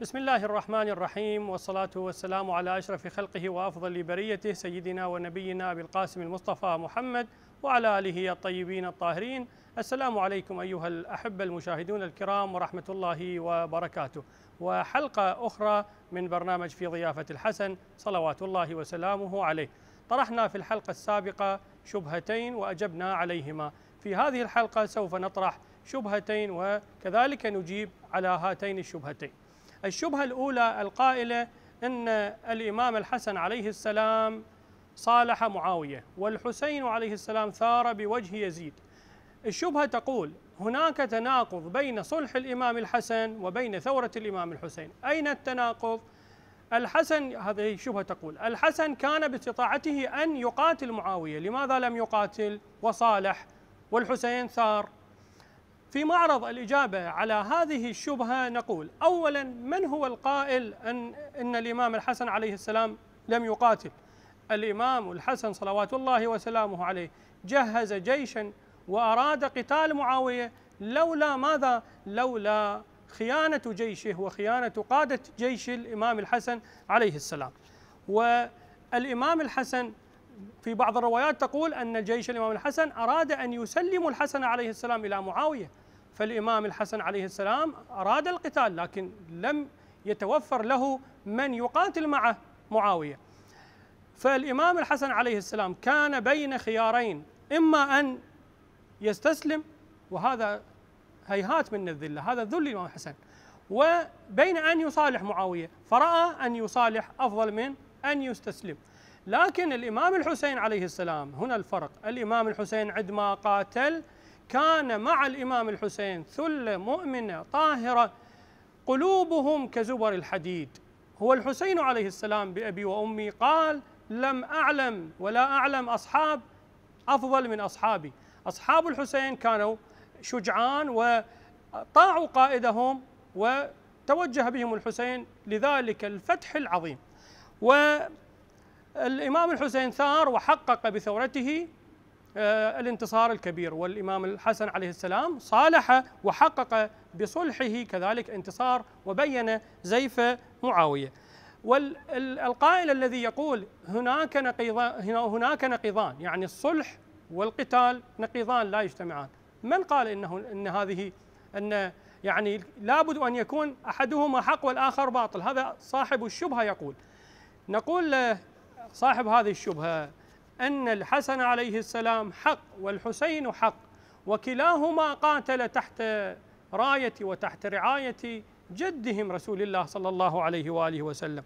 بسم الله الرحمن الرحيم والصلاة والسلام على أشرف خلقه وأفضل بريته سيدنا ونبينا أبي القاسم المصطفى محمد وعلى آله الطيبين الطاهرين السلام عليكم أيها الأحبة المشاهدون الكرام ورحمة الله وبركاته وحلقة أخرى من برنامج في ضيافة الحسن صلوات الله وسلامه عليه طرحنا في الحلقة السابقة شبهتين وأجبنا عليهما في هذه الحلقة سوف نطرح شبهتين وكذلك نجيب على هاتين الشبهتين الشبهة الأولى القائلة أن الإمام الحسن عليه السلام صالح معاوية والحسين عليه السلام ثار بوجه يزيد الشبهة تقول هناك تناقض بين صلح الإمام الحسن وبين ثورة الإمام الحسين أين التناقض؟ الحسن هذه شبهة تقول الحسن كان باستطاعته أن يقاتل معاوية لماذا لم يقاتل وصالح والحسين ثار في معرض الإجابة على هذه الشبهة نقول أولا من هو القائل أن, إن الإمام الحسن عليه السلام لم يقاتل الإمام الحسن صلوات الله وسلامه عليه جهز جيشا وأراد قتال معاوية لولا ماذا لولا خيانة جيشه وخيانة قادة جيش الإمام الحسن عليه السلام والإمام الحسن في بعض الروايات تقول أن جيش الإمام الحسن أراد أن يسلم الحسن عليه السلام إلى معاوية فالإمام الحسن عليه السلام أراد القتال لكن لم يتوفر له من يقاتل معه معاوية فالإمام الحسن عليه السلام كان بين خيارين إما أن يستسلم وهذا هيهات من الذلة هذا ذل الإمام الحسن وبين أن يصالح معاوية فرأى أن يصالح أفضل من أن يستسلم لكن الإمام الحسين عليه السلام هنا الفرق الإمام الحسين عندما قاتل كان مع الإمام الحسين ثلة مؤمنة طاهرة قلوبهم كزبر الحديد هو الحسين عليه السلام بأبي وأمي قال لم أعلم ولا أعلم أصحاب أفضل من أصحابي أصحاب الحسين كانوا شجعان وطاعوا قائدهم وتوجه بهم الحسين لذلك الفتح العظيم والإمام الحسين ثار وحقق بثورته آه، الانتصار الكبير والإمام الحسن عليه السلام صالح وحقق بصلحه كذلك انتصار وبين زيف معاوية والقائل الذي يقول هناك نقيضان هناك نقيضان يعني الصلح والقتال نقيضان لا يجتمعان من قال انه ان هذه ان يعني لابد ان يكون احدهما حق والاخر باطل هذا صاحب الشبهه يقول نقول صاحب هذه الشبهه أن الحسن عليه السلام حق والحسين حق وكلاهما قاتل تحت راية وتحت رعاية جدهم رسول الله صلى الله عليه وآله وسلم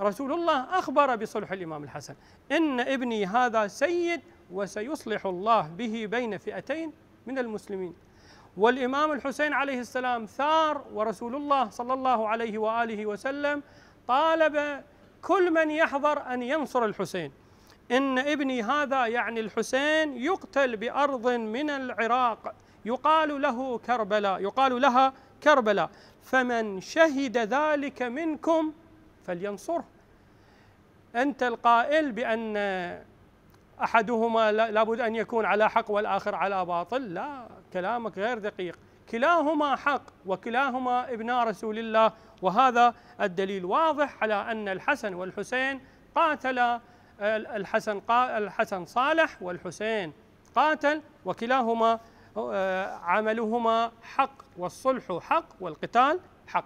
رسول الله أخبر بصلح الإمام الحسن إن ابني هذا سيد وسيصلح الله به بين فئتين من المسلمين والإمام الحسين عليه السلام ثار ورسول الله صلى الله عليه وآله وسلم طالب كل من يحضر أن ينصر الحسين إن ابني هذا يعني الحسين يقتل بأرض من العراق يقال له كربلاء يقال لها كربلاء فمن شهد ذلك منكم فلينصره أنت القائل بأن أحدهما لابد أن يكون على حق والآخر على باطل لا كلامك غير دقيق كلاهما حق وكلاهما ابناء رسول الله وهذا الدليل واضح على أن الحسن والحسين قاتلا الحسن الحسن صالح والحسين قاتل وكلاهما آه، عملهما حق والصلح حق والقتال حق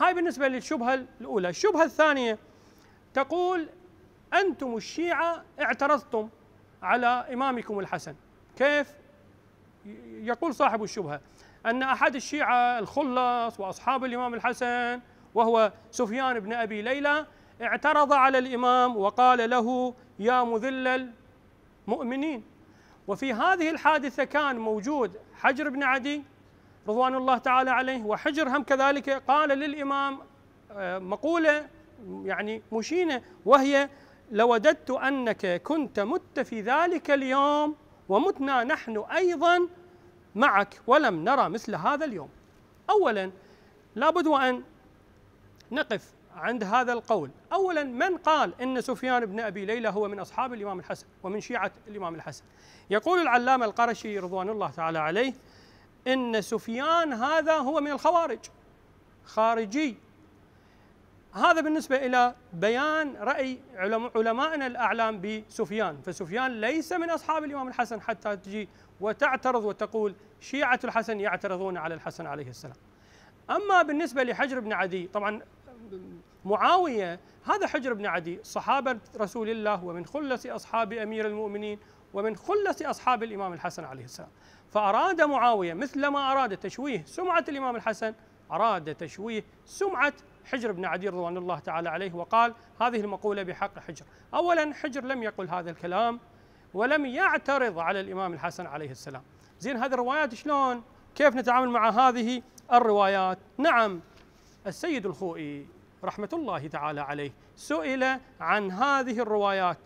هاي بالنسبة للشبهة الأولى الشبهة الثانية تقول أنتم الشيعة اعترضتم على إمامكم الحسن كيف يقول صاحب الشبهة أن أحد الشيعة الخلص وأصحاب الإمام الحسن وهو سفيان بن أبي ليلى اعترض على الإمام وقال له يا مذل المؤمنين وفي هذه الحادثة كان موجود حجر بن عدي رضوان الله تعالى عليه وحجر هم كذلك قال للإمام آه، مقولة يعني مشينة وهي لوددت أنك كنت مت في ذلك اليوم ومتنا نحن أيضا معك ولم نرى مثل هذا اليوم أولا لابد وأن نقف عند هذا القول أولا من قال إن سفيان بن أبي ليلى هو من أصحاب الإمام الحسن ومن شيعة الإمام الحسن يقول العلامة القرشي رضوان الله تعالى عليه إن سفيان هذا هو من الخوارج خارجي هذا بالنسبة إلى بيان رأي علمائنا الأعلام بسفيان فسفيان ليس من أصحاب الإمام الحسن حتى تجي وتعترض وتقول شيعة الحسن يعترضون على الحسن عليه السلام أما بالنسبة لحجر بن عدي طبعا معاوية هذا حجر بن عدي صحابة رسول الله ومن خلص أصحاب أمير المؤمنين ومن خلص أصحاب الإمام الحسن عليه السلام فأراد معاوية مثل ما أراد تشويه سمعة الإمام الحسن أراد تشويه سمعة حجر بن عدي رضوان الله تعالى عليه وقال هذه المقولة بحق حجر أولا حجر لم يقل هذا الكلام ولم يعترض على الإمام الحسن عليه السلام زين هذه الروايات شلون كيف نتعامل مع هذه الروايات نعم السيد الخوئي رحمة الله تعالى عليه سئل عن هذه الروايات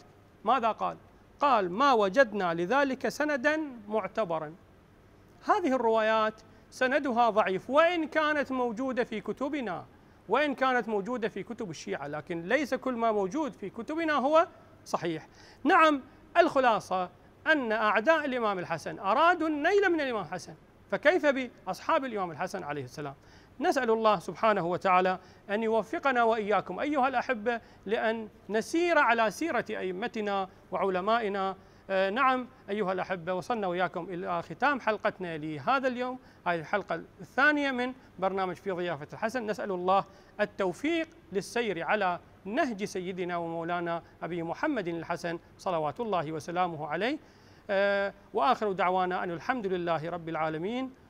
ماذا قال؟ قال ما وجدنا لذلك سندا معتبرا هذه الروايات سندها ضعيف وإن كانت موجودة في كتبنا وإن كانت موجودة في كتب الشيعة لكن ليس كل ما موجود في كتبنا هو صحيح نعم الخلاصة أن أعداء الإمام الحسن أرادوا النيل من الإمام الحسن فكيف بأصحاب الإمام الحسن عليه السلام نسأل الله سبحانه وتعالى أن يوفقنا وإياكم أيها الأحبة لأن نسير على سيرة أئمتنا وعلمائنا آه، نعم أيها الأحبة وصلنا وياكم إلى ختام حلقتنا لهذا اليوم هذه الحلقة الثانية من برنامج في ضيافة الحسن نسأل الله التوفيق للسير على نهج سيدنا ومولانا أبي محمد الحسن صلوات الله وسلامه عليه آه، وآخر دعوانا أن الحمد لله رب العالمين